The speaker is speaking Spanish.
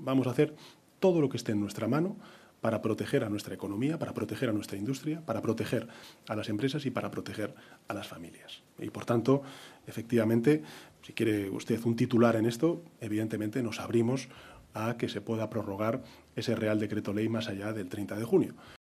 Vamos a hacer todo lo que esté en nuestra mano para proteger a nuestra economía, para proteger a nuestra industria, para proteger a las empresas y para proteger a las familias. Y por tanto, efectivamente, si quiere usted un titular en esto, evidentemente nos abrimos a que se pueda prorrogar ese Real Decreto Ley más allá del 30 de junio.